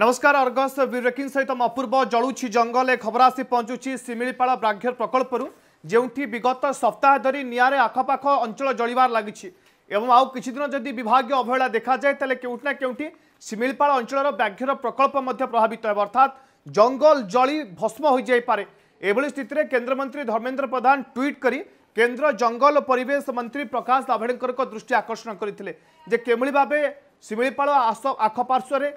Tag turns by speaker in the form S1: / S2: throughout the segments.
S1: ନମସ୍କାର ଅର୍ଗସ ବିରେକିଂ ସହିତ ମୁଁ ଅପୂର୍ବ ଜଳୁଛି ଜଙ୍ଗଲ ଏ ଖବର ଆସି ପହଞ୍ଚୁଛି ଶିମିଳିପାଳ ବ୍ରାଘ୍ୟ ପ୍ରକଳ୍ପରୁ ଯେଉଁଠି ବିଗତ ସପ୍ତାହ ଧରି ନିଆଁରେ ଆଖପାଖ ଅଞ୍ଚଳ ଜଳିବାର ଲାଗିଛି ଏବଂ ଆଉ କିଛି ଦିନ ଯଦି ବିଭାଗୀୟ ଅବହେଳା ଦେଖାଯାଏ ତାହେଲେ କେଉଁଠି ନା କେଉଁଠି ଶିମିଳିପାଳ ଅଞ୍ଚଳର ବ୍ୟାଘ୍ୟର ପ୍ରକଳ୍ପ ମଧ୍ୟ ପ୍ରଭାବିତ ହେବ ଅର୍ଥାତ୍ ଜଙ୍ଗଲ ଜଳି ଭସ୍ମ ହୋଇଯାଇପାରେ ଏଭଳି ସ୍ଥିତିରେ କେନ୍ଦ୍ରମନ୍ତ୍ରୀ ଧର୍ମେନ୍ଦ୍ର ପ୍ରଧାନ ଟ୍ୱିଟ୍ କରି କେନ୍ଦ୍ର ଜଙ୍ଗଲ ଓ ପରିବେଶ ମନ୍ତ୍ରୀ ପ୍ରକାଶ ଜାଭେଡ଼କରଙ୍କ ଦୃଷ୍ଟି ଆକର୍ଷଣ କରିଥିଲେ ଯେ କେଭଳି ଭାବେ ଶିମିଳିପାଳ ଆଖପାର୍ଶ୍ୱରେ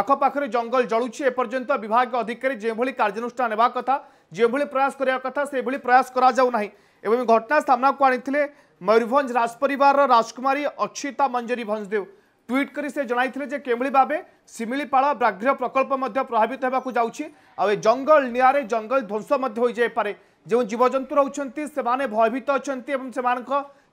S1: ଆଖପାଖରେ ଜଙ୍ଗଲ ଜଳୁଛି ଏପର୍ଯ୍ୟନ୍ତ ବିଭାଗ ଅଧିକାରୀ ଯେଉଁଭଳି କାର୍ଯ୍ୟାନୁଷ୍ଠାନ ନେବା କଥା ଯେଉଁଭଳି ପ୍ରୟାସ କରିବା କଥା ସେଭଳି ପ୍ରୟାସ କରାଯାଉନାହିଁ ଏବଂ ଘଟଣା ସାମ୍ନାକୁ ଆଣିଥିଲେ ମୟୂରଭଞ୍ଜ ରାଜପରିବାରର ରାଜକୁମାରୀ ଅକ୍ଷିତା ମଞ୍ଜରୀ ଭଞ୍ଜଦେବ ଟ୍ୱିଟ୍ କରି ସେ ଜଣାଇଥିଲେ ଯେ କେଉଁଭଳି ଭାବେ ଶିମିଳିପାଳ ବ୍ୟାଘ୍ର ପ୍ରକଳ୍ପ ମଧ୍ୟ ପ୍ରଭାବିତ ହେବାକୁ ଯାଉଛି ଆଉ ଏ ଜଙ୍ଗଲ ନିଆଁରେ ଜଙ୍ଗଲ ଧ୍ୱଂସ ମଧ୍ୟ ହୋଇଯାଇପାରେ ଯେଉଁ ଜୀବଜନ୍ତୁ ରହୁଛନ୍ତି ସେମାନେ ଭୟଭୀତ ଅଛନ୍ତି ଏବଂ ସେମାନଙ୍କ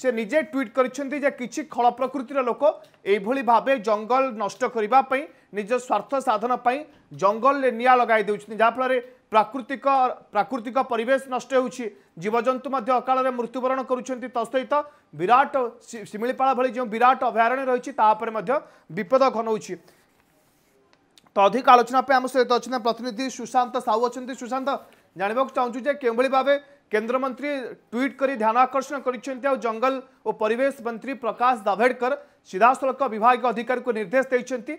S1: সে নিজে ট্বিট করেছেন যে কিছু খল প্রকৃতির লোক এইভাবে ভাবে জঙ্গল নষ্ট করা নিজ স্বার্থ সাধন জঙ্গলের নিয়া লগাই দেছেন যাফলে প্রাকৃতিক প্রাকৃতিক পরিবেশ নষ্ট হচ্ছে জীবজন্তু মধ্যে অকালে মৃত্যুবরণ করছেন তৎসহিত বিরাট শিমিপাড়া ভি যে বিরাট অভয়ারণ্য রয়েছে তাপরে বিপদ ঘনাউছে তো অধিক আলোচনা আম সহ অনেক প্রতিনিধি সুশান্ত সাউ অনেক সুশান্ত জাঁয়া চাহুছু যে কেউভাবে ভাবে કેન્દ્રમંત્રીએ ટ્વિટ કરી ધ્યાનાકર્ષણ કરી જંગલ ઓ પરિવેશ મંત્રી પ્રકાશ જાભેડકર સીધાસળખ વિભાગીય અધિકારીଙ୍କୁ ନିର୍ଦ୍ଦେଶ ଦେଇଛନ୍ତି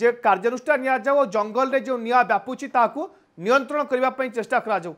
S1: ଯେ କାର୍ଯ୍ୟାନୁଷ୍ଠାନ ନିଆଯାଉ ଓ ଜଙ୍ଗଲରେ ଯେଉଁ ନିଆଁ ବ୍ୟାପୁଛି ତାହାକୁ ନିୟନ୍ତ୍ରଣ କରିବା ପାଇଁ ଚେଷ୍ଟା କରାଯାଉ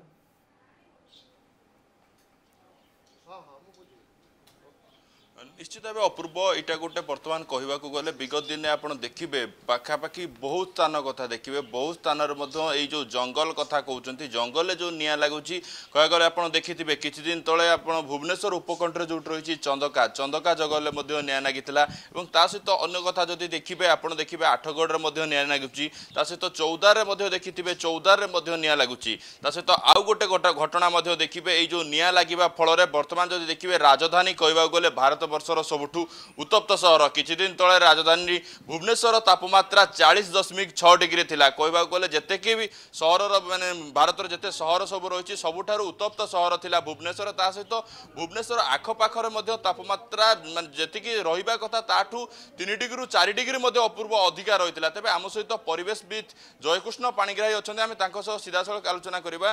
S2: ନିଶ୍ଚିତ ଭାବେ ଅପୂର୍ବ ଏଇଟା ଗୋଟେ ବର୍ତ୍ତମାନ କହିବାକୁ ଗଲେ ବିଗତ ଦିନେ ଆପଣ ଦେଖିବେ ପାଖାପାଖି ବହୁତ ସ୍ଥାନ କଥା ଦେଖିବେ ବହୁତ ସ୍ଥାନରେ ମଧ୍ୟ ଏଇ ଯେଉଁ ଜଙ୍ଗଲ କଥା କହୁଛନ୍ତି ଜଙ୍ଗଲରେ ଯେଉଁ ନିଆଁ ଲାଗୁଛି କହିବାକୁ ଗଲେ ଆପଣ ଦେଖିଥିବେ କିଛି ଦିନ ତଳେ ଆପଣ ଭୁବନେଶ୍ୱର ଉପକଣ୍ଠରେ ଯେଉଁଠି ରହିଛି ଚନ୍ଦକା ଚନ୍ଦକା ଜଙ୍ଗଲରେ ମଧ୍ୟ ନିଆଁ ଲାଗିଥିଲା ଏବଂ ତା ସହିତ ଅନ୍ୟ କଥା ଯଦି ଦେଖିବେ ଆପଣ ଦେଖିବେ ଆଠଗଡ଼ରେ ମଧ୍ୟ ନିଆଁ ଲାଗୁଛି ତା ସହିତ ଚୌଦାରେ ମଧ୍ୟ ଦେଖିଥିବେ ଚୌଦାରେ ମଧ୍ୟ ନିଆଁ ଲାଗୁଛି ତା ସହିତ ଆଉ ଗୋଟେ ଘଟଣା ମଧ୍ୟ ଦେଖିବେ ଏଇ ଯେଉଁ ନିଆଁ ଲାଗିବା ଫଳରେ ବର୍ତ୍ତମାନ ଯଦି ଦେଖିବେ ରାଜଧାନୀ କହିବାକୁ ଗଲେ ଭାରତବର୍ଷ ଭାରତବର୍ଷର ସବୁଠୁ ଉତ୍ତପ୍ତ ସହର କିଛିଦିନ ତଳେ ରାଜଧାନୀ ଭୁବନେଶ୍ୱର ତାପମାତ୍ରା ଚାଳିଶ ଦଶମିକ ଛଅ ଡିଗ୍ରୀ ଥିଲା କହିବାକୁ ଗଲେ ଯେତିକି ବି ସହରର ମାନେ ଭାରତର ଯେତେ ସହର ସବୁ ରହିଛି ସବୁଠାରୁ ଉତ୍ତପ୍ତ ସହର ଥିଲା ଭୁବନେଶ୍ୱର ତା ସହିତ ଭୁବନେଶ୍ୱର ଆଖପାଖରେ ମଧ୍ୟ ତାପମାତ୍ରା ମାନେ ଯେତିକି ରହିବା କଥା ତାଠୁ ତିନି ଡିଗ୍ରୀରୁ ଚାରି ଡିଗ୍ରୀ ମଧ୍ୟ ଅପୂର୍ବ ଅଧିକା ରହିଥିଲା ତେବେ ଆମ ସହିତ ପରିବେଶବିତ୍ ଜୟକୃଷ୍ଣ ପାଣିଗ୍ରାହୀ ଅଛନ୍ତି ଆମେ ତାଙ୍କ ସହ ସିଧାସଳଖ ଆଲୋଚନା କରିବା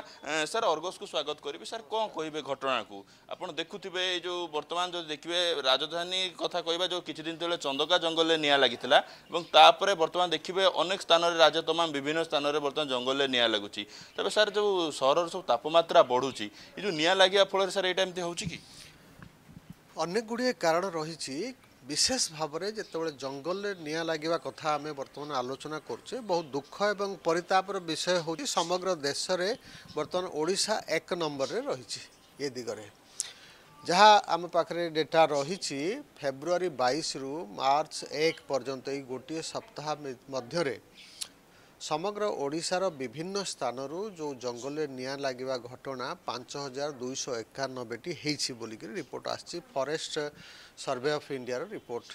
S2: ସାର୍ ଅର୍ଗସ୍କୁ ସ୍ୱାଗତ କରିବି ସାର୍ କ'ଣ କହିବେ ଘଟଣାକୁ ଆପଣ ଦେଖୁଥିବେ ଏଇ ଯେଉଁ ବର୍ତ୍ତମାନ ଯଦି ଦେଖିବେ ରାଜ রাজধানী কথা কহা যে কিছুদিন তোলে চন্দকা জঙ্গলের নিয়া লাগি এবং তাপরে বর্তমান দেখবে অনেক স্থানের রাজ্য তমাম বিভিন্ন স্থানের বর্তমান জঙ্গলের নিয়া লাগুচি তবে স্যার যে সহরের সব তাপমাত্রা বড়ুচি এই যে নিয়া লাগিয়া ফলে স্যার এইটা এমনি হচ্ছে কি
S3: অনেক গুড়িয়ে কারণ রয়েছে বিশেষ ভাবে যেতবে জঙ্গলে নিয়া লাগা কথা আমি বর্তমান আলোচনা করছে বহু দুঃখ এবং পরিতাপর বিষয় হচ্ছে সমগ্র দেশে বর্তমান ওড়শা এক নম্বরের রয়েছে এ দিগরে ଯାହା ଆମ ପାଖରେ ଡେଟା ରହିଛି ଫେବୃଆରୀ ବାଇଶରୁ ମାର୍ଚ୍ଚ ଏକ ପର୍ଯ୍ୟନ୍ତ ଏଇ ଗୋଟିଏ ସପ୍ତାହ ମଧ୍ୟରେ ସମଗ୍ର ଓଡ଼ିଶାର ବିଭିନ୍ନ ସ୍ଥାନରୁ ଯେଉଁ ଜଙ୍ଗଲରେ ନିଆଁ ଲାଗିବା ଘଟଣା ପାଞ୍ଚ ହଜାର ଦୁଇଶହ ଏକାନବେଟି ହେଇଛି ବୋଲିକିରି ରିପୋର୍ଟ ଆସିଛି ଫରେଷ୍ଟ ସର୍ଭେ ଅଫ୍ ଇଣ୍ଡିଆର ରିପୋର୍ଟ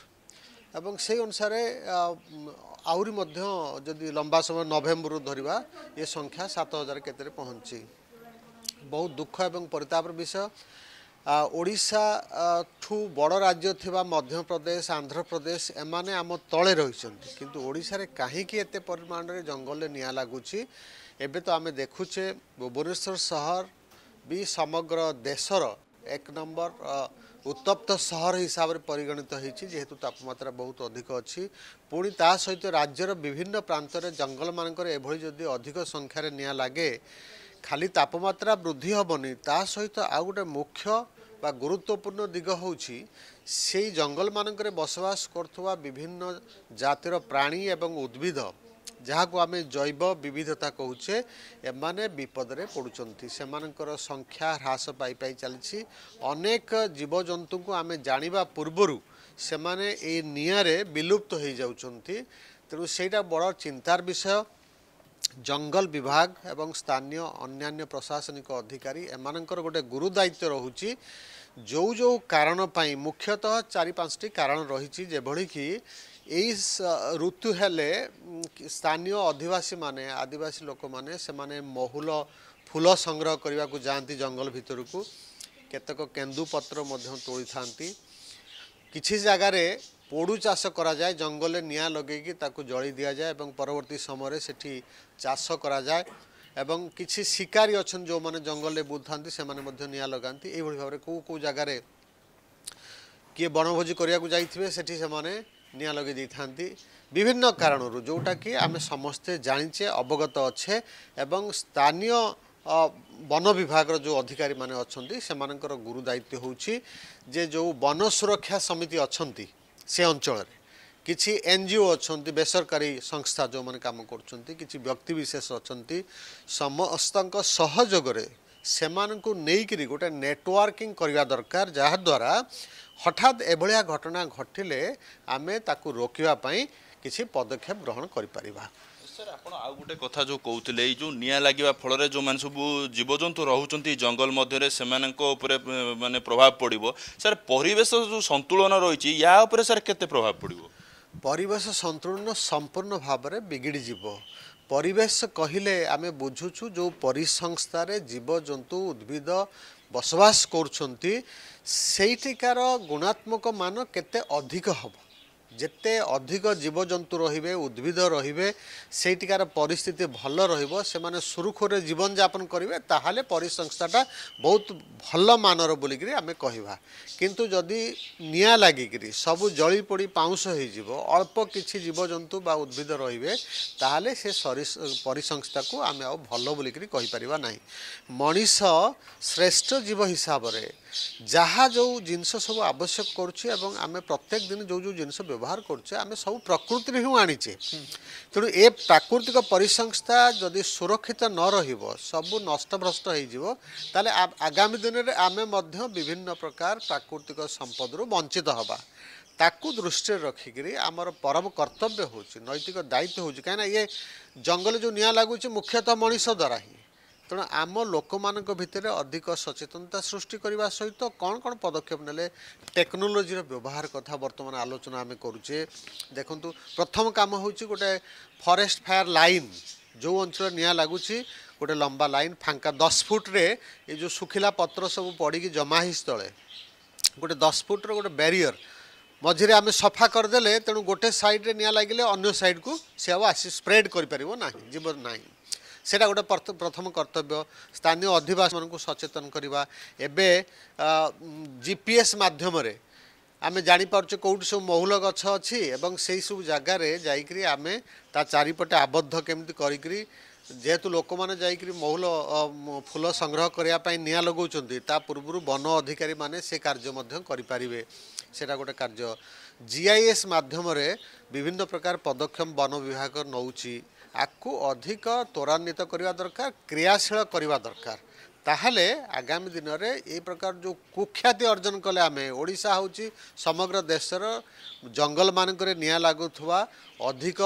S3: ଏବଂ ସେହି ଅନୁସାରେ ଆହୁରି ମଧ୍ୟ ଯଦି ଲମ୍ବା ସମୟ ନଭେମ୍ବରରୁ ଧରିବା ଏ ସଂଖ୍ୟା ସାତ ହଜାର କେତେରେ ପହଞ୍ଚି ବହୁତ ଦୁଃଖ ଏବଂ ପରିତାପର ବିଷୟ ওড়িশা ঠু বড় রাজ্য ଥିବା মধ্যপ্রদেশ আন্ধ্রপ্রদেশ ଏମାନେ ଆମ তলে ରହିଛନ୍ତି কিন্তু ওড়িশার କାହିଁକି এত ପରିମାଣରେ জঙ্গলে নিয়া লাগুছি এবে তো আমি দেখুছে ভুবনেশ্বর ସହର বি সমগ্র দেশর এক নম্বর উত্তপ্ত সহর হিসাবে পরিগণিত হয়েছি যেহেতু তাপমাত্রা বহুত অধিক অছি পুনি তা সহিত রাজ্যর বিভিন্ন প্রান্তরে জঙ্গল মানকর এভাবে যদি অধিক সংখ্যার নিয়া লাগে খালি তাপমাত্রা বৃদ্ধি হবনি তা সহিত আউ গোটে মুখ্য বা গুরুত্বপূর্ণ দিগ হচ্ছে সেই জঙ্গল মানকরে বসবাস করুয়া বিভিন্ন জাতির প্রাণী এবং উদ্ভিদ ଯାହାକୁ ଆମେ ଜୈବ ବିବିଧତା କହୁଛେ ଏମାନେ ବିପଦରେ ପଡ଼ୁଛନ୍ତି ସେମାନଙ୍କର ସଂଖ୍ୟା ହ୍ରାସ ପାଇପାଇ ଚାଲିଛି ଅନେକ ଜୀବଜନ୍ତୁଙ୍କୁ ଆମେ ଜାଣିବା ପୂର୍ବରୁ ସେମାନେ ଏଇ ନିଆଁରେ ବିଲୁପ୍ତ ହୋଇଯାଉଛନ୍ତି ତେଣୁ ସେଇଟା ବଡ଼ ଚିନ୍ତାର ବିଷୟ ଜଙ୍ଗଲ ବିଭାଗ ଏବଂ ସ୍ଥାନୀୟ ଅନ୍ୟାନ୍ୟ ପ୍ରଶାସନିକ ଅଧିକାରୀ ଏମାନଙ୍କର ଗୋଟେ ଗୁରୁଦାୟିତ୍ୱ ରହୁଛି ଯେଉଁ ଯେଉଁ କାରଣ ପାଇଁ ମୁଖ୍ୟତଃ ଚାରି ପାଞ୍ଚଟି କାରଣ ରହିଛି ଯେଭଳିକି ଏଇ ଋତୁ ହେଲେ ସ୍ଥାନୀୟ ଅଧିବାସୀମାନେ ଆଦିବାସୀ ଲୋକମାନେ ସେମାନେ ମହୁଲ ଫୁଲ ସଂଗ୍ରହ କରିବାକୁ ଯାଆନ୍ତି ଜଙ୍ଗଲ ଭିତରକୁ କେତେକ କେନ୍ଦୁପତ୍ର ମଧ୍ୟ ତୋଳିଥାନ୍ତି କିଛି ଜାଗାରେ পোড়ু চাষ করা যায় জঙ্গলে নিয়া লগাইকি তাকে জলি দিয়া যায় এবং পরবর্তী সময় সেটি চাষ করা যায় এবং কিছু শিকারী অছেন যে জঙ্গলে বুধুথান্তি সে নিয়া লগাতে এইভাবে ভাবে কেউ কেউ জায়গায় কি বনভোজি করা যাইবে সেটি সে নিয়া লগাই দিয়ে বিভিন্ন কারণ যেটা কি আমি সমস্তে জাঁচে অবগত অছে এবং স্থানীয় বন বিভাগের যে অধিকারী মানে অনেক সে গুরুদায়িত্ব হচ্ছে যে যে বন সুরক্ষা সমিতি অনেক ସେ ଅଞ୍ଚଳରେ କିଛି ଏନ୍ ଜି ଓ ଅଛନ୍ତି ବେସରକାରୀ ସଂସ୍ଥା ଯେଉଁମାନେ କାମ କରୁଛନ୍ତି କିଛି ବ୍ୟକ୍ତିବିଶେଷ ଅଛନ୍ତି ସମସ୍ତଙ୍କ ସହଯୋଗରେ ସେମାନଙ୍କୁ ନେଇକରି ଗୋଟେ ନେଟୱାର୍କିଂ କରିବା ଦରକାର ଯାହାଦ୍ୱାରା ହଠାତ୍ ଏଭଳିଆ ଘଟଣା ଘଟିଲେ ଆମେ ତାକୁ ରୋକିବା ପାଇଁ କିଛି ପଦକ୍ଷେପ ଗ୍ରହଣ କରିପାରିବା ସାର୍
S2: ଆପଣ ଆଉ ଗୋଟେ କଥା ଯେଉଁ କହୁଥିଲେ ଏଇ ଯେଉଁ ନିଆଁ ଲାଗିବା ଫଳରେ ଯେଉଁମାନେ ସବୁ ଜୀବଜନ୍ତୁ ରହୁଛନ୍ତି ଜଙ୍ଗଲ ମଧ୍ୟରେ ସେମାନଙ୍କ ଉପରେ ମାନେ ପ୍ରଭାବ ପଡ଼ିବ ସାର୍ ପରିବେଶ ଯେଉଁ ସନ୍ତୁଳନ ରହିଛି ୟା ଉପରେ ସାର୍ କେତେ ପ୍ରଭାବ ପଡ଼ିବ
S3: ପରିବେଶ ସନ୍ତୁଳନ ସମ୍ପୂର୍ଣ୍ଣ ଭାବରେ ବିଗିଡ଼ିଯିବ ପରିବେଶ କହିଲେ ଆମେ ବୁଝୁଛୁ ଯେଉଁ ପରିସଂସ୍ଥାରେ ଜୀବଜନ୍ତୁ ଉଦ୍ଭିଦ ବସବାସ କରୁଛନ୍ତି ସେଇଠିକାର ଗୁଣାତ୍ମକ ମାନ କେତେ ଅଧିକ ହେବ ଯେତେ ଅଧିକ ଜୀବଜନ୍ତୁ ରହିବେ ଉଦ୍ଭିଦ ରହିବେ ସେଇଠିକାର ପରିସ୍ଥିତି ଭଲ ରହିବ ସେମାନେ ସୁରୁଖୁରୁରେ ଜୀବନଯାପନ କରିବେ ତାହେଲେ ପରିସଂସ୍ଥାଟା ବହୁତ ଭଲ ମାନର ବୋଲିକିରି ଆମେ କହିବା କିନ୍ତୁ ଯଦି ନିଆଁ ଲାଗିକିରି ସବୁ ଜଳି ପୋଡ଼ି ପାଉଁଶ ହେଇଯିବ ଅଳ୍ପ କିଛି ଜୀବଜନ୍ତୁ ବା ଉଦ୍ଭିଦ ରହିବେ ତାହେଲେ ସେ ପରିସଂସ୍ଥାକୁ ଆମେ ଆଉ ଭଲ ବୋଲିକିରି କହିପାରିବା ନାହିଁ ମଣିଷ ଶ୍ରେଷ୍ଠ ଜୀବ ହିସାବରେ ଯାହା ଯେଉଁ ଜିନିଷ ସବୁ ଆବଶ୍ୟକ କରୁଛି ଏବଂ ଆମେ ପ୍ରତ୍ୟେକ ଦିନ ଯେଉଁ ଯେଉଁ ଜିନିଷ ବ୍ୟବହାର କରୁଛେ ଆମେ ସବୁ ପ୍ରକୃତିରୁ ହିଁ ଆଣିଛେ ତେଣୁ ଏ ପ୍ରାକୃତିକ ପରିସଂସ୍ଥା ଯଦି ସୁରକ୍ଷିତ ନ ରହିବ ସବୁ ନଷ୍ଟଭ୍ରଷ୍ଟ ହେଇଯିବ ତାହେଲେ ଆଗାମୀ ଦିନରେ ଆମେ ମଧ୍ୟ ବିଭିନ୍ନ ପ୍ରକାର ପ୍ରାକୃତିକ ସମ୍ପଦରୁ ବଞ୍ଚିତ ହେବା ତାକୁ ଦୃଷ୍ଟିରେ ରଖିକିରି ଆମର ପରମ କର୍ତ୍ତବ୍ୟ ହେଉଛି ନୈତିକ ଦାୟିତ୍ୱ ହେଉଛି କାହିଁକିନା ଇଏ ଜଙ୍ଗଲ ଯେଉଁ ନିଆଁ ଲାଗୁଛି ମୁଖ୍ୟତଃ ମଣିଷ ଦ୍ୱାରା ହିଁ ତେଣୁ ଆମ ଲୋକମାନଙ୍କ ଭିତରେ ଅଧିକ ସଚେତନତା ସୃଷ୍ଟି କରିବା ସହିତ କ'ଣ କ'ଣ ପଦକ୍ଷେପ ନେଲେ ଟେକ୍ନୋଲୋଜିର ବ୍ୟବହାର କଥା ବର୍ତ୍ତମାନ ଆଲୋଚନା ଆମେ କରୁଛେ ଦେଖନ୍ତୁ ପ୍ରଥମ କାମ ହେଉଛି ଗୋଟେ ଫରେଷ୍ଟ ଫାୟାର ଲାଇନ୍ ଯେଉଁ ଅଞ୍ଚଳରେ ନିଆଁ ଲାଗୁଛି ଗୋଟେ ଲମ୍ବା ଲାଇନ୍ ଫାଙ୍କା ଦଶ ଫୁଟ୍ରେ ଏ ଯେଉଁ ଶୁଖିଲା ପତ୍ର ସବୁ ପଡ଼ିକି ଜମା ହେଇଛି ତଳେ ଗୋଟେ ଦଶ ଫୁଟ୍ର ଗୋଟେ ବ୍ୟାରିୟର ମଝିରେ ଆମେ ସଫା କରିଦେଲେ ତେଣୁ ଗୋଟେ ସାଇଡ଼୍ରେ ନିଆଁ ଲାଗିଲେ ଅନ୍ୟ ସାଇଡ଼୍କୁ ସେ ଆଉ ଆସି ସ୍ପ୍ରେଡ୍ କରିପାରିବ ନାହିଁ ଯିବ ନାହିଁ সেটা গোটে প্রথম কর্তব্য স্থানীয় অধিবাসী মানুষ সচেতন করা এবে জিপিএস মাধ্যমে আমি জাঁপারছু কোটি সব মহুল গছ অছি এবং সেই সব জায়গার যাইকি আমি তা চারিপটে আবদ্ধ কেমি করি যেহেতু ଲୋକମାନେ ଯାଇକରି ମହୁଲ ଫୁଲ ସଂଗ୍ରହ କରିବା ପାଇଁ ନିଆଁ ଲଗାଉଛନ୍ତି ତା ପୂର୍ବରୁ ବନ ଅଧିକାରୀମାନେ ସେ କାର୍ଯ୍ୟ ମଧ୍ୟ କରିପାରିବେ ସେଇଟା ଗୋଟେ କାର୍ଯ୍ୟ ଜିଆଇଏସ୍ ମାଧ୍ୟମରେ ବିଭିନ୍ନ ପ୍ରକାର ପଦକ୍ଷେପ ବନ ବିଭାଗ ନେଉଛି ଆକୁ ଅଧିକ ତ୍ୱରାନ୍ୱିତ କରିବା ଦରକାର କ୍ରିୟାଶୀଳ କରିବା ଦରକାର ତାହେଲେ ଆଗାମୀ ଦିନରେ ଏ ପ୍ରକାର ଯେଉଁ କୁଖ୍ୟାତି ଅର୍ଜନ କଲେ ଆମେ ଓଡ଼ିଶା ହେଉଛି ସମଗ୍ର ଦେଶର ଜଙ୍ଗଲମାନଙ୍କରେ ନିଆଁ ଲାଗୁଥିବା ଅଧିକ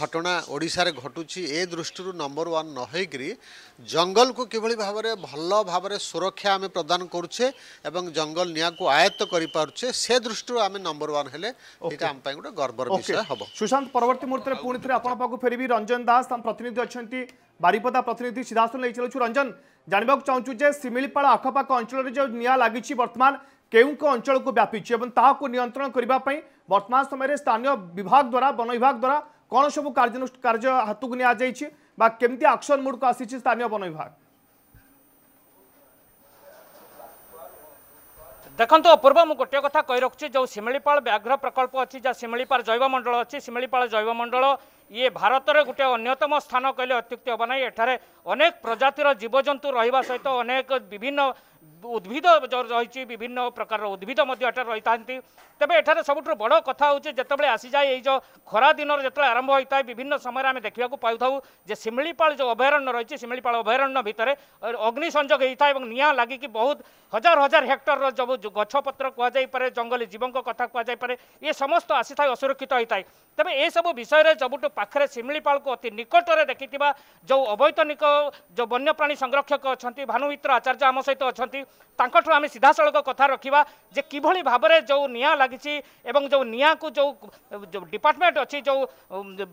S3: ଘଟଣା ଓଡ଼ିଶାରେ ଘଟୁଛି ଏ ଦୃଷ୍ଟିରୁ ନମ୍ବର ୱାନ୍ ନ ହୋଇକରି ଜଙ୍ଗଲକୁ କିଭଳି ଭାବରେ ଭଲ ଭାବରେ ସୁରକ୍ଷା ଆମେ ପ୍ରଦାନ କରୁଛେ ଏବଂ ଜଙ୍ଗଲ ନିଆଁକୁ ଆୟତ୍ତ କରିପାରୁଛେ ସେ ଦୃଷ୍ଟିରୁ ଆମେ ନମ୍ବର ୱାନ୍ ହେଲେ ଏଇଟା ଆମ ପାଇଁ ଗୋଟେ ଗର୍ବର ବିଷୟ ହେବ
S1: ସୁଶାନ୍ତ ପରବର୍ତ୍ତୀ ମୁହୂର୍ତ୍ତରେ ପୁଣି ଥରେ ଆପଣଙ୍କ ପାଖକୁ ଫେରିବି ରଞ୍ଜନ ଦାସ ଆମ ପ୍ରତିନିଧି ଅଛନ୍ତି ବାରିପଦା ପ୍ରତିନିଧି ସିଧାସନ ନେଇ ଚାଲୁଛୁ ରଞ୍ଜନ জাণবাক চাহুছু যে শিমিপাড় আখপাখ অঞ্চলের যে নিয়া লাগিছি বর্তমান কেউ অঞ্চলক ব্যাপিছে এবং তাহলে নিয়ন্ত্রণ করা বর্তমান সময়ের স্থানীয় বিভাগ দ্বারা বন বিভাগ দ্বারা কোণ সব কার্য কার্য হাতক নিয়াযাই বা কেমতি আকশন মুডক আসিছে স্থানীয় বন বিভাগ
S4: ଦେଖନ୍ତୁ ଅପୂର୍ବ ମୁଁ ଗୋଟିଏ କଥା କହି ରଖୁଛି ଯେଉଁ ଶିମିଳିପାଳ ବ୍ୟାଘ୍ର ପ୍ରକଳ୍ପ ଅଛି ଯାହା ଶିମିଳିପାଳ ଜୈବମଣ୍ଡଳ ଅଛି ଶିମିଳିପାଳ ଜୈବମଣ୍ଡଳ ଇଏ ଭାରତରେ ଗୋଟିଏ ଅନ୍ୟତମ ସ୍ଥାନ କହିଲେ ଅତ୍ୟୁକ୍ତି ହେବ ନାହିଁ ଏଠାରେ ଅନେକ ପ୍ରଜାତିର ଜୀବଜନ୍ତୁ ରହିବା ସହିତ ଅନେକ ବିଭିନ୍ନ উদ্ভিদ রয়েছে বিভিন্ন প্রকার উদ্ভিদ এটার রয়ে থাকে তবে এখানে সবুঠ বড় কথা হচ্ছে যেতবে আসি যায় এই যে খরা দিনর যেত আরম্ভ হয়ে থাকে বিভিন্ন সময় আমি দেখা পাই থাকু যে শিমিপাল যে অভয়ারণ্য রয়েছে শিমিপাল অভয়ারণ্য ভিতরে অগ্নি সংযোগ হয়ে থাকে এবং নিয়া লাগিকি বহু হাজার হাজার হেক্টর সব গছপত্র কুযাইপরে জঙ্গলী জীবঙ্ কথা কুযাইপরে এ সমস্ত আসি থাকে অসুরক্ষিত হয়ে থাকে তবে এসব বিষয়ের সবুঠ পাখে শিমিপাল অতি নিকটরে দেখি যে অবৈতনিক যে বন্যপ্রাণী সংরক্ষক অনেক ভানুমিত্র আচার্য আম সহ অনেক ତାଙ୍କଠୁ ଆମେ ସିଧାସଳଖ କଥା ରଖିବା ଯେ କିଭଳି ଭାବରେ ଯେଉଁ ନିଆଁ ଲାଗିଛି ଏବଂ ଯେଉଁ ନିଆଁକୁ ଯେଉଁ ଯେଉଁ ଡିପାର୍ଟମେଣ୍ଟ ଅଛି ଯେଉଁ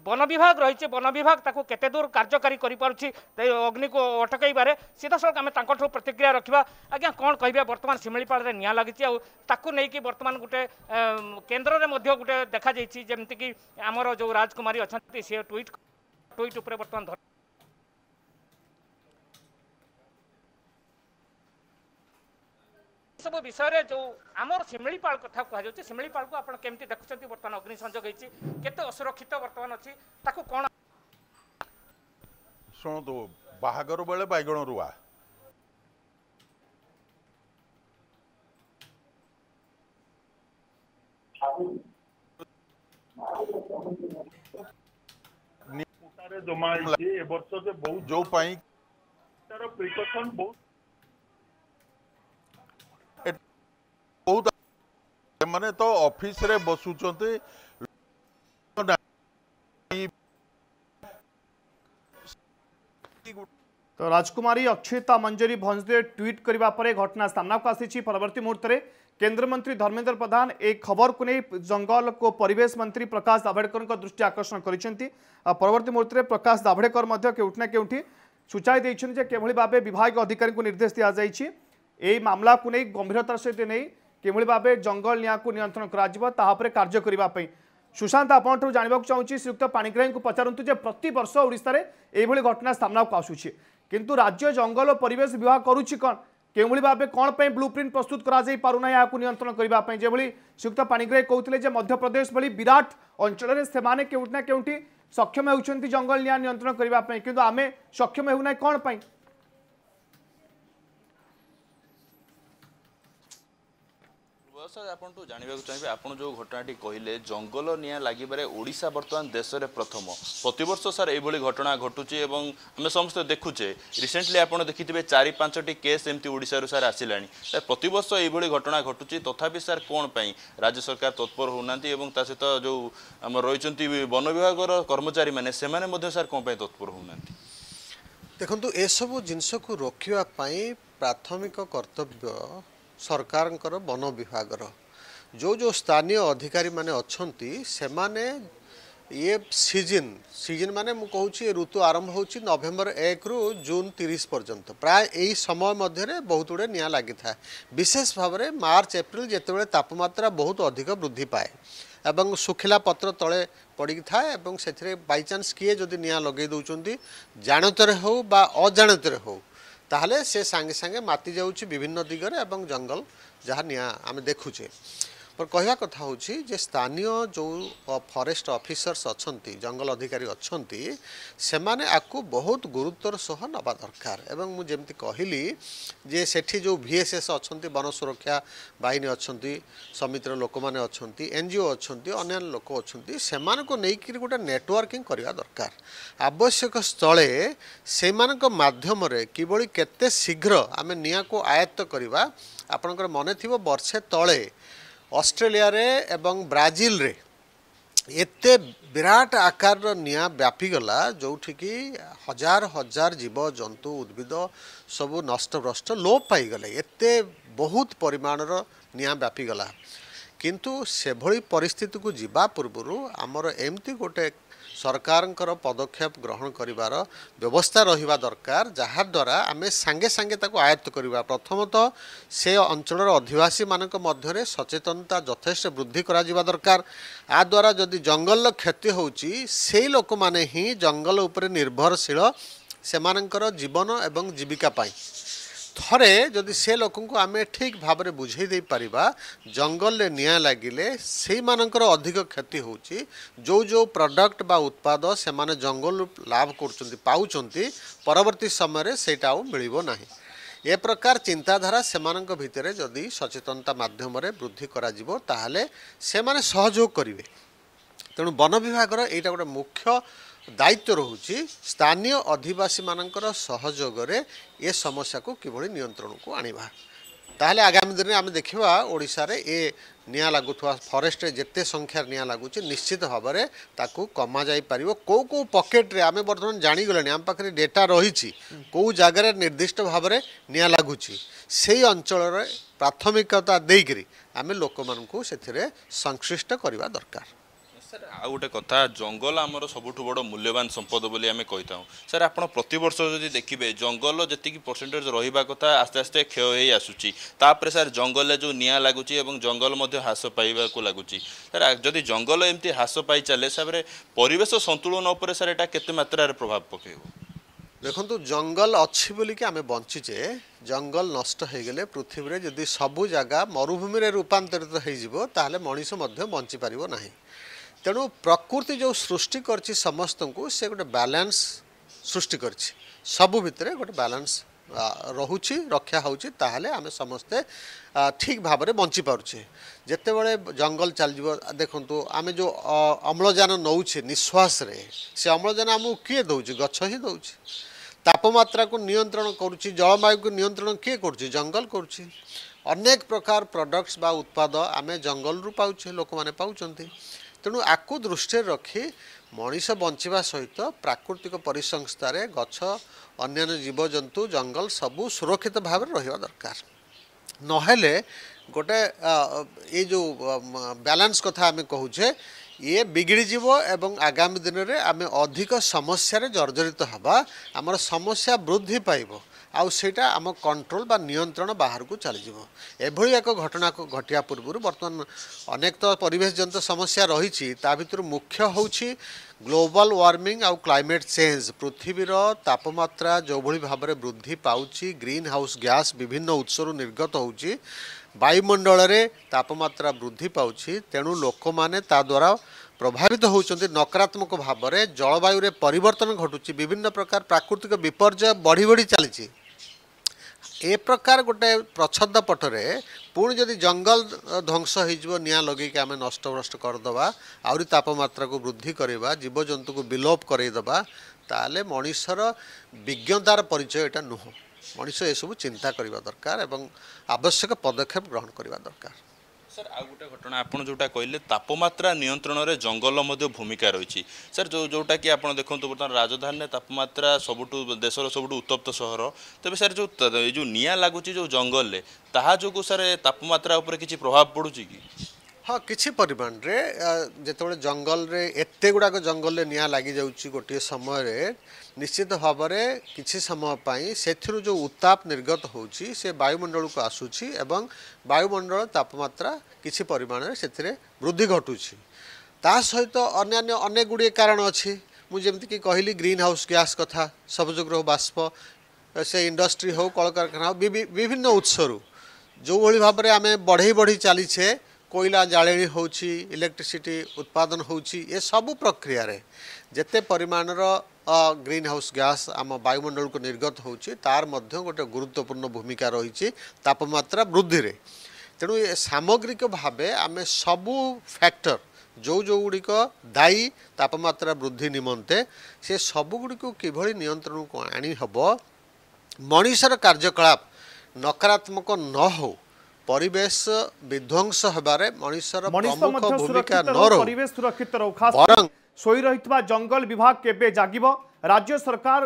S4: ବନ ବିଭାଗ ରହିଛି ବନ ବିଭାଗ ତାକୁ କେତେ ଦୂର କାର୍ଯ୍ୟକାରୀ କରିପାରୁଛି ଅଗ୍ନିକୁ ଅଟକାଇବାରେ ସିଧାସଳଖ ଆମେ ତାଙ୍କଠୁ ପ୍ରତିକ୍ରିୟା ରଖିବା ଆଜ୍ଞା କ'ଣ କହିବା ବର୍ତ୍ତମାନ ଶିମିଳିପାଳରେ ନିଆଁ ଲାଗିଛି ଆଉ ତାକୁ ନେଇକି ବର୍ତ୍ତମାନ ଗୋଟେ କେନ୍ଦ୍ରରେ ମଧ୍ୟ ଗୋଟେ ଦେଖାଯାଇଛି ଯେମିତିକି ଆମର ଯେଉଁ ରାଜକୁମାରୀ ଅଛନ୍ତି ସିଏ ଟ୍ୱିଟ୍ ଟ୍ୱିଟ୍ ଉପରେ ବର୍ତ୍ତମାନ ଧର ସବୁ ବିଷୟରେ ଯେଉଁ ଆମର ଶିମିଳିପାଳ କଥା କୁହାଯାଉଛି ଶିମିଳିପାଳକୁ ଆପଣ କେମିତି ଦେଖୁଛନ୍ତି ବର୍ତ୍ତମାନ ଅଗ୍ନି ସଂଯୋଗ ହେଇଛି କେତେ ଅସୁରକ୍ଷିତ ବର୍ତ୍ତମାନ ଅଛି ତାକୁ କ'ଣ
S3: ଶୁଣନ୍ତୁ ବାହାଘର ବେଳେ ବାଇଗଣ ରୁଆ ଜମା ହେଇଛି ଏ ବର୍ଷ ଯେ ବହୁତ ଯୋଉ ପାଇଁ ତାର ପ୍ରିକସନ ବହୁତ ସେମାନେ ତ ଅଫିସରେ ବସୁଛନ୍ତି
S1: तो राजकुमारी अक्षिता मंजरी भंजदे ट्वीट करने घटना सामना को आसी परवर्त मुहूर्त में केन्द्र मंत्री धर्मेन्द्र प्रधान एक खबर को नहीं जंगल को परिवेश मंत्री प्रकाश जावड़ेकर दृष्टि आकर्षण करवर्त मुहूर्त में प्रकाश जावड़ेकर केउठना के सूचाई देखते कि भाव विभाग अधिकारी को निर्देश दि जाए मामला को नहीं गंभीरतार सहित नहीं কিভাবে ভাবে জঙ্গল নিয়াঁকু নিয়ন্ত্রণ করা তাহলে কার্য করা সুশান্ত আপনার জাঁয়া চাহুছি শ্রীযুক্ত পাণিগ্রাহী পচারতু যে প্রতবর্ষ ওড়শার এইভাবে ঘটনা সামনাকু আসুছে কিন্তু রাজ্য জঙ্গল ও পরিবেশ বিভাগ করুছি কন কেউভাবে ভাবে কম ব্লু প্রিন্ট প্রস্তুত করা পারুনা এখন নিয়ন্ত্রণ করা যেভাবে শ্রীযুক্ত পাণিগ্রাহী কৌলে যে মধ্যপ্রদেশ ভাই বিরাট অঞ্চলের সে কেউটি না কেউটি সক্ষম হচ্ছেন জঙ্গল নিয়া নিয়ন্ত্রণ করা কিন্তু আমি সক্ষম হেউ না কোণ
S2: ସାର୍ ଆପଣଙ୍କୁ ଜାଣିବାକୁ ଚାହିଁବେ ଆପଣ ଯେଉଁ ଘଟଣାଟି କହିଲେ ଜଙ୍ଗଲ ନିଆଁ ଲାଗିବାରେ ଓଡ଼ିଶା ବର୍ତ୍ତମାନ ଦେଶରେ ପ୍ରଥମ ପ୍ରତିବର୍ଷ ସାର୍ ଏଇଭଳି ଘଟଣା ଘଟୁଛି ଏବଂ ଆମେ ସମସ୍ତେ ଦେଖୁଛେ ରିସେଣ୍ଟଲି ଆପଣ ଦେଖିଥିବେ ଚାରି ପାଞ୍ଚଟି କେସ୍ ଏମିତି ଓଡ଼ିଶାରୁ ସାର୍ ଆସିଲାଣି ସାର୍ ପ୍ରତିବର୍ଷ ଏଇଭଳି ଘଟଣା ଘଟୁଛି ତଥାପି ସାର୍ କ'ଣ ପାଇଁ ରାଜ୍ୟ ସରକାର ତତ୍ପର ହେଉନାହାନ୍ତି ଏବଂ ତା ସହିତ ଯେଉଁ ଆମର ରହିଛନ୍ତି ବନ ବିଭାଗର କର୍ମଚାରୀମାନେ ସେମାନେ ମଧ୍ୟ ସାର୍ କ'ଣ ପାଇଁ ତତ୍ପର ହେଉନାହାନ୍ତି
S3: ଦେଖନ୍ତୁ ଏସବୁ ଜିନିଷକୁ ରୋକିବା ପାଇଁ ପ୍ରାଥମିକ କର୍ତ୍ତବ୍ୟ ସରକାରଙ୍କର ବନ ବିଭାଗର ଯେଉଁ ଯେଉଁ ସ୍ଥାନୀୟ ଅଧିକାରୀମାନେ ଅଛନ୍ତି ସେମାନେ ଇଏ ସିଜିନ୍ ସିଜିନ୍ ମାନେ ମୁଁ କହୁଛି ଋତୁ ଆରମ୍ଭ ହେଉଛି ନଭେମ୍ବର ଏକରୁ ଜୁନ୍ ତିରିଶ ପର୍ଯ୍ୟନ୍ତ ପ୍ରାୟ ଏହି ସମୟ ମଧ୍ୟରେ ବହୁତ ଗୁଡ଼ିଏ ନିଆଁ ଲାଗିଥାଏ ବିଶେଷ ଭାବରେ ମାର୍ଚ୍ଚ ଏପ୍ରିଲ ଯେତେବେଳେ ତାପମାତ୍ରା ବହୁତ ଅଧିକ ବୃଦ୍ଧି ପାଏ ଏବଂ ଶୁଖିଲା ପତ୍ର ତଳେ ପଡ଼ିକି ଥାଏ ଏବଂ ସେଥିରେ ବାଇଚାନ୍ସ କିଏ ଯଦି ନିଆଁ ଲଗାଇ ଦେଉଛନ୍ତି ଜାଣତରେ ହେଉ ବା ଅଜାଣତରେ ହେଉ তাহলে সে সাংগে সাংগে মাতি যাচ্ছে বিভিন্ন দিগরে এবং জঙ্গল যা নিয়া আমি দেখুছে କହିବା କଥା ହେଉଛି ଯେ ସ୍ଥାନୀୟ ଯେଉଁ ଫରେଷ୍ଟ ଅଫିସର୍ସ ଅଛନ୍ତି ଜଙ୍ଗଲ ଅଧିକାରୀ ଅଛନ୍ତି ସେମାନେ ଆକୁ ବହୁତ ଗୁରୁତ୍ୱର ସହ ନେବା ଦରକାର ଏବଂ ମୁଁ ଯେମିତି କହିଲି ଯେ ସେଠି ଯେଉଁ ଭିଏସ୍ଏସ୍ ଅଛନ୍ତି ବନ ସୁରକ୍ଷା ବାହିନୀ ଅଛନ୍ତି ସମିତିର ଲୋକମାନେ ଅଛନ୍ତି ଏନ୍ଜିଓ ଅଛନ୍ତି ଅନ୍ୟାନ୍ୟ ଲୋକ ଅଛନ୍ତି ସେମାନଙ୍କୁ ନେଇକରି ଗୋଟେ ନେଟୱାର୍କିଂ କରିବା ଦରକାର ଆବଶ୍ୟକ ସ୍ଥଳେ ସେମାନଙ୍କ ମାଧ୍ୟମରେ କିଭଳି କେତେ ଶୀଘ୍ର ଆମେ ନିଆଁକୁ ଆୟତ୍ତ କରିବା ଆପଣଙ୍କର ମନେ ଥିବ ବର୍ଷେ ତଳେ ଅଷ୍ଟ୍ରେଲିଆରେ ଏବଂ ବ୍ରାଜିଲରେ ଏତେ ବିରାଟ ଆକାରର ନିଆଁ ବ୍ୟାପିଗଲା ଯେଉଁଠିକି ହଜାର ହଜାର ଜୀବଜନ୍ତୁ ଉଦ୍ଭିଦ ସବୁ ନଷ୍ଟଭ୍ରଷ୍ଟ ଲୋପ ପାଇଗଲେ ଏତେ ବହୁତ ପରିମାଣର ନିଆଁ ବ୍ୟାପିଗଲା କିନ୍ତୁ ସେଭଳି ପରିସ୍ଥିତିକୁ ଯିବା ପୂର୍ବରୁ ଆମର ଏମିତି ଗୋଟେ ସରକାରଙ୍କର ପଦକ୍ଷେପ ଗ୍ରହଣ କରିବାର ବ୍ୟବସ୍ଥା ରହିବା ଦରକାର ଯାହାଦ୍ୱାରା ଆମେ ସାଙ୍ଗେ ସାଙ୍ଗେ ତାକୁ ଆୟତ୍ତ କରିବା ପ୍ରଥମତଃ ସେ ଅଞ୍ଚଳର ଅଧିବାସୀମାନଙ୍କ ମଧ୍ୟରେ ସଚେତନତା ଯଥେଷ୍ଟ ବୃଦ୍ଧି କରାଯିବା ଦରକାର ଆ ଦ୍ୱାରା ଯଦି ଜଙ୍ଗଲର କ୍ଷତି ହେଉଛି ସେଇ ଲୋକମାନେ ହିଁ ଜଙ୍ଗଲ ଉପରେ ନିର୍ଭରଶୀଳ ସେମାନଙ୍କର ଜୀବନ ଏବଂ ଜୀବିକା ପାଇଁ ଥରେ ଯଦି ସେ ଲୋକଙ୍କୁ ଆମେ ଠିକ୍ ଭାବରେ ବୁଝେଇ ଦେଇପାରିବା ଜଙ୍ଗଲରେ ନିଆଁ ଲାଗିଲେ ସେଇମାନଙ୍କର ଅଧିକ କ୍ଷତି ହେଉଛି ଯେଉଁ ଯେଉଁ ପ୍ରଡ଼କ୍ଟ ବା ଉତ୍ପାଦ ସେମାନେ ଜଙ୍ଗଲରୁ ଲାଭ କରୁଛନ୍ତି ପାଉଛନ୍ତି ପରବର୍ତ୍ତୀ ସମୟରେ ସେଇଟା ଆଉ ମିଳିବ ନାହିଁ ଏ ପ୍ରକାର ଚିନ୍ତାଧାରା ସେମାନଙ୍କ ଭିତରେ ଯଦି ସଚେତନତା ମାଧ୍ୟମରେ ବୃଦ୍ଧି କରାଯିବ ତାହେଲେ ସେମାନେ ସହଯୋଗ କରିବେ ତେଣୁ ବନ ବିଭାଗର ଏଇଟା ଗୋଟେ ମୁଖ୍ୟ ଦାୟିତ୍ୱ ରହୁଛି ସ୍ଥାନୀୟ ଅଧିବାସୀମାନଙ୍କର ସହଯୋଗରେ ଏ ସମସ୍ୟାକୁ କିଭଳି ନିୟନ୍ତ୍ରଣକୁ ଆଣିବା ତାହେଲେ ଆଗାମୀ ଦିନରେ ଆମେ ଦେଖିବା ଓଡ଼ିଶାରେ ଏ ନିଆଁ ଲାଗୁଥିବା ଫରେଷ୍ଟରେ ଯେତେ ସଂଖ୍ୟାରେ ନିଆଁ ଲାଗୁଛି ନିଶ୍ଚିତ ଭାବରେ ତାକୁ କମାଯାଇପାରିବ କେଉଁ କେଉଁ ପକେଟରେ ଆମେ ବର୍ତ୍ତମାନ ଜାଣିଗଲେଣି ଆମ ପାଖରେ ଡେଟା ରହିଛି କେଉଁ ଜାଗାରେ ନିର୍ଦ୍ଦିଷ୍ଟ ଭାବରେ ନିଆଁ ଲାଗୁଛି ସେଇ ଅଞ୍ଚଳରେ ପ୍ରାଥମିକତା ଦେଇକରି ଆମେ ଲୋକମାନଙ୍କୁ ସେଥିରେ ସଂଶ୍ଳିଷ୍ଟ କରିବା ଦରକାର
S2: ସାର୍ ଆଉ ଗୋଟେ କଥା ଜଙ୍ଗଲ ଆମର ସବୁଠୁ ବଡ଼ ମୂଲ୍ୟବାନ ସମ୍ପଦ ବୋଲି ଆମେ କହିଥାଉ ସାର୍ ଆପଣ ପ୍ରତିବର୍ଷ ଯଦି ଦେଖିବେ ଜଙ୍ଗଲ ଯେତିକି ପରସେଣ୍ଟେଜ୍ ରହିବା କଥା ଆସ୍ତେ ଆସ୍ତେ କ୍ଷୟ ହେଇ ଆସୁଛି ତାପରେ ସାର୍ ଜଙ୍ଗଲରେ ଯେଉଁ ନିଆଁ ଲାଗୁଛି ଏବଂ ଜଙ୍ଗଲ ମଧ୍ୟ ହ୍ରାସ ପାଇବାକୁ ଲାଗୁଛି ସାର୍ ଯଦି ଜଙ୍ଗଲ ଏମିତି ହ୍ରାସ ପାଇ ଚାଲେ ହିସାବରେ ପରିବେଶ ସନ୍ତୁଳନ ଉପରେ ସାର୍ ଏଇଟା କେତେ ମାତ୍ରାରେ ପ୍ରଭାବ ପକାଇବ
S3: ଦେଖନ୍ତୁ ଜଙ୍ଗଲ ଅଛି ବୋଲିକି ଆମେ ବଞ୍ଚିଛେ ଜଙ୍ଗଲ ନଷ୍ଟ ହେଇଗଲେ ପୃଥିବୀରେ ଯଦି ସବୁ ଜାଗା ମରୁଭୂମିରେ ରୂପାନ୍ତରିତ ହେଇଯିବ ତାହେଲେ ମଣିଷ ମଧ୍ୟ ବଞ୍ଚିପାରିବ ନାହିଁ ତେଣୁ ପ୍ରକୃତି ଯେଉଁ ସୃଷ୍ଟି କରିଛି ସମସ୍ତଙ୍କୁ ସେ ଗୋଟେ ବାଲାନ୍ସ ସୃଷ୍ଟି କରିଛି ସବୁ ଭିତରେ ଗୋଟେ ବାଲାନ୍ସ ରହୁଛି ରକ୍ଷା ହେଉଛି ତାହେଲେ ଆମେ ସମସ୍ତେ ଠିକ୍ ଭାବରେ ବଞ୍ଚିପାରୁଛେ ଯେତେବେଳେ ଜଙ୍ଗଲ ଚାଲିଯିବ ଦେଖନ୍ତୁ ଆମେ ଯେଉଁ ଅମ୍ଳଜାନ ନେଉଛେ ନିଶ୍ୱାସରେ ସେ ଅମ୍ଳଜାନ ଆମକୁ କିଏ ଦେଉଛି ଗଛ ହିଁ ଦେଉଛି ତାପମାତ୍ରାକୁ ନିୟନ୍ତ୍ରଣ କରୁଛି ଜଳବାୟୁକୁ ନିୟନ୍ତ୍ରଣ କିଏ କରୁଛି ଜଙ୍ଗଲ କରୁଛି ଅନେକ ପ୍ରକାର ପ୍ରଡ଼କ୍ଟସ୍ ବା ଉତ୍ପାଦ ଆମେ ଜଙ୍ଗଲରୁ ପାଉଛେ ଲୋକମାନେ ପାଉଛନ୍ତି ତେଣୁ ଆକୁ ଦୃଷ୍ଟିରେ ରଖି ମଣିଷ ବଞ୍ଚିବା ସହିତ ପ୍ରାକୃତିକ ପରିସଂସ୍ଥାରେ ଗଛ ଅନ୍ୟାନ୍ୟ ଜୀବଜନ୍ତୁ ଜଙ୍ଗଲ ସବୁ ସୁରକ୍ଷିତ ଭାବରେ ରହିବା ଦରକାର ନହେଲେ ଗୋଟେ ଏ ଯେଉଁ ବାଲାନ୍ସ କଥା ଆମେ କହୁଛେ ଇଏ ବିଗିଡ଼ିଯିବ ଏବଂ ଆଗାମୀ ଦିନରେ ଆମେ ଅଧିକ ସମସ୍ୟାରେ ଜର୍ଜରିତ ହେବା ଆମର ସମସ୍ୟା ବୃଦ୍ଧି ପାଇବ आउँटा आम कन्ट्रोल बा नियन्त्रण बाह्रको चाहिँ एभरि एक घटना घटा पूर्व बर्तमान अनेक त परिवेशजनित समस्या रहि भित्र मुख्य हौ ଗ୍ଲୋବାଲ୍ ୱାର୍ମିଂ ଆଉ କ୍ଲାଇମେଟ୍ ଚେଞ୍ଜ ପୃଥିବୀର ତାପମାତ୍ରା ଯେଉଁଭଳି ଭାବରେ ବୃଦ୍ଧି ପାଉଛି ଗ୍ରୀନ୍ ହାଉସ୍ ଗ୍ୟାସ୍ ବିଭିନ୍ନ ଉତ୍ସରୁ ନିର୍ଗତ ହେଉଛି ବାୟୁମଣ୍ଡଳରେ ତାପମାତ୍ରା ବୃଦ୍ଧି ପାଉଛି ତେଣୁ ଲୋକମାନେ ତାଦ୍ୱାରା ପ୍ରଭାବିତ ହେଉଛନ୍ତି ନକାରାତ୍ମକ ଭାବରେ ଜଳବାୟୁରେ ପରିବର୍ତ୍ତନ ଘଟୁଛି ବିଭିନ୍ନ ପ୍ରକାର ପ୍ରାକୃତିକ ବିପର୍ଯ୍ୟୟ ବଢ଼ି ବଢ଼ି ଚାଲିଛି ଏ ପ୍ରକାର ଗୋଟେ ପ୍ରଚ୍ଛଦ ପଟରେ ପୁଣି ଯଦି ଜଙ୍ଗଲ ଧ୍ୱଂସ ହେଇଯିବ ନିଆଁ ଲଗେଇକି ଆମେ ନଷ୍ଟଭ୍ରଷ୍ଟ କରିଦେବା ଆହୁରି ତାପମାତ୍ରାକୁ ବୃଦ୍ଧି କରିବା ଜୀବଜନ୍ତୁକୁ ବିଲୋପ କରାଇଦେବା ତାହେଲେ ମଣିଷର ବିଜ୍ଞତାର ପରିଚୟ ଏଇଟା ନୁହଁ ମଣିଷ ଏସବୁ ଚିନ୍ତା କରିବା ଦରକାର ଏବଂ ଆବଶ୍ୟକ ପଦକ୍ଷେପ ଗ୍ରହଣ କରିବା ଦରକାର
S2: ସାର୍ ଆଉ ଗୋଟେ ଘଟଣା ଆପଣ ଯେଉଁଟା କହିଲେ ତାପମାତ୍ରା ନିୟନ୍ତ୍ରଣରେ ଜଙ୍ଗଲ ମଧ୍ୟ ଭୂମିକା ରହିଛି ସାର୍ ଯେଉଁ ଯେଉଁଟାକି ଆପଣ ଦେଖନ୍ତୁ ବର୍ତ୍ତମାନ ରାଜଧାନୀରେ ତାପମାତ୍ରା ସବୁଠୁ ଦେଶର ସବୁଠୁ ଉତ୍ତପ୍ତ ସହର ତେବେ ସାର୍ ଯେଉଁ ଏଇ ଯେଉଁ ନିଆଁ ଲାଗୁଛି ଯେଉଁ ଜଙ୍ଗଲରେ ତାହା ଯୋଗୁଁ ସାର୍ ତାପମାତ୍ରା ଉପରେ କିଛି ପ୍ରଭାବ ପଡ଼ୁଛି କି ହଁ କିଛି
S3: ପରିମାଣରେ ଯେତେବେଳେ ଜଙ୍ଗଲରେ ଏତେ ଗୁଡ଼ାକ ଜଙ୍ଗଲରେ ନିଆଁ ଲାଗିଯାଉଛି ଗୋଟିଏ ସମୟରେ ନିଶ୍ଚିତ ଭାବରେ କିଛି ସମୟ ପାଇଁ ସେଥିରୁ ଯେଉଁ ଉତ୍ତାପ ନିର୍ଗତ ହେଉଛି ସେ ବାୟୁମଣ୍ଡଳକୁ ଆସୁଛି ଏବଂ ବାୟୁମଣ୍ଡଳ ତାପମାତ୍ରା କିଛି ପରିମାଣରେ ସେଥିରେ ବୃଦ୍ଧି ଘଟୁଛି ତା ସହିତ ଅନ୍ୟାନ୍ୟ ଅନେକ ଗୁଡ଼ିଏ କାରଣ ଅଛି ମୁଁ ଯେମିତିକି କହିଲି ଗ୍ରୀନ୍ ହାଉସ୍ ଗ୍ୟାସ୍ କଥା ସବୁଜ ଗୃହ ବାଷ୍ପ ସେ ଇଣ୍ଡଷ୍ଟ୍ରି ହେଉ କଳକାରଖାନା ହେଉ ବିଭିନ୍ନ ଉତ୍ସରୁ ଯେଉଁଭଳି ଭାବରେ ଆମେ ବଢ଼େଇ ବଢ଼େଇ ଚାଲିଛେ କୋଇଲା ଜାଳେଣି ହେଉଛି ଇଲେକ୍ଟ୍ରିସିଟି ଉତ୍ପାଦନ ହେଉଛି ଏସବୁ ପ୍ରକ୍ରିୟାରେ ଯେତେ ପରିମାଣର ଗ୍ରୀନ୍ ହାଉସ୍ ଗ୍ୟାସ୍ ଆମ ବାୟୁମଣ୍ଡଳକୁ ନିର୍ଗତ ହେଉଛି ତାର ମଧ୍ୟ ଗୋଟେ ଗୁରୁତ୍ୱପୂର୍ଣ୍ଣ ଭୂମିକା ରହିଛି ତାପମାତ୍ରା ବୃଦ୍ଧିରେ ତେଣୁ ଏ ସାମଗ୍ରିକ ଭାବେ ଆମେ ସବୁ ଫ୍ୟାକ୍ଟର ଯେଉଁ ଯେଉଁଗୁଡ଼ିକ ଦାୟୀ ତାପମାତ୍ରା ବୃଦ୍ଧି ନିମନ୍ତେ ସେ ସବୁଗୁଡ଼ିକୁ କିଭଳି ନିୟନ୍ତ୍ରଣକୁ ଆଣିହେବ ମଣିଷର କାର୍ଯ୍ୟକଳାପ ନକାରାତ୍ମକ ନ ହେଉ परिवेश विध्वंस हबारे मनुष्यर प्रमुख भूमिका न रो परिवेश
S1: सुरक्षित रो खास
S3: सोई रहितबा जंगल विभाग केबे जागिबो
S1: राज्य सरकार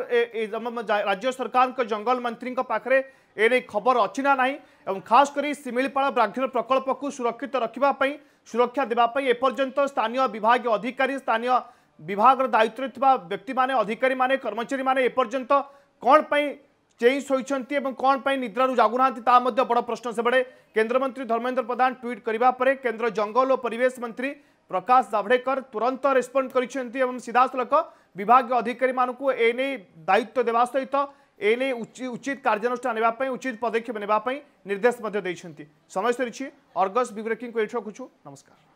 S1: राज्य सरकार को जंगल मंत्री को पाखरे एने खबर अच्छी ना नहीं खास करी सिमिलपाल ब्राघ्र प्रकल्प को सुरक्षित रखिबा पई सुरक्षा देबा पई एपर्यंत स्थानीय विभाग अधिकारी स्थानीय विभाग दायित्व व्यक्ति माने अधिकारी माने कर्मचारी माने एपर्यंत कौन पाई ଚେଇଁ ଶୋଇଛନ୍ତି ଏବଂ କ'ଣ ପାଇଁ ନିଦ୍ରାରୁ ଜାଗୁନାହାନ୍ତି ତାହା ମଧ୍ୟ ବଡ଼ ପ୍ରଶ୍ନ ସେବେଳେ କେନ୍ଦ୍ରମନ୍ତ୍ରୀ ଧର୍ମେନ୍ଦ୍ର ପ୍ରଧାନ ଟ୍ୱିଟ୍ କରିବା ପରେ କେନ୍ଦ୍ର ଜଙ୍ଗଲ ଓ ପରିବେଶ ମନ୍ତ୍ରୀ ପ୍ରକାଶ ଜାଭଡ଼େକର ତୁରନ୍ତ ରେସ୍ପଣ୍ଡ କରିଛନ୍ତି ଏବଂ ସିଧାସଳଖ ବିଭାଗୀୟ ଅଧିକାରୀମାନଙ୍କୁ ଏ ନେଇ ଦାୟିତ୍ୱ ଦେବା ସହିତ ଏ ନେଇ ଉଚିତ କାର୍ଯ୍ୟାନୁଷ୍ଠାନ ନେବା ପାଇଁ ଉଚିତ ପଦକ୍ଷେପ ନେବା ପାଇଁ ନିର୍ଦ୍ଦେଶ ମଧ୍ୟ ଦେଇଛନ୍ତି ସମୟ ସରିଛି ଅର୍ଗସ୍ ବିବ୍ରେକିଂକୁ ଏଇଠି ରଖୁଛୁ ନମସ୍କାର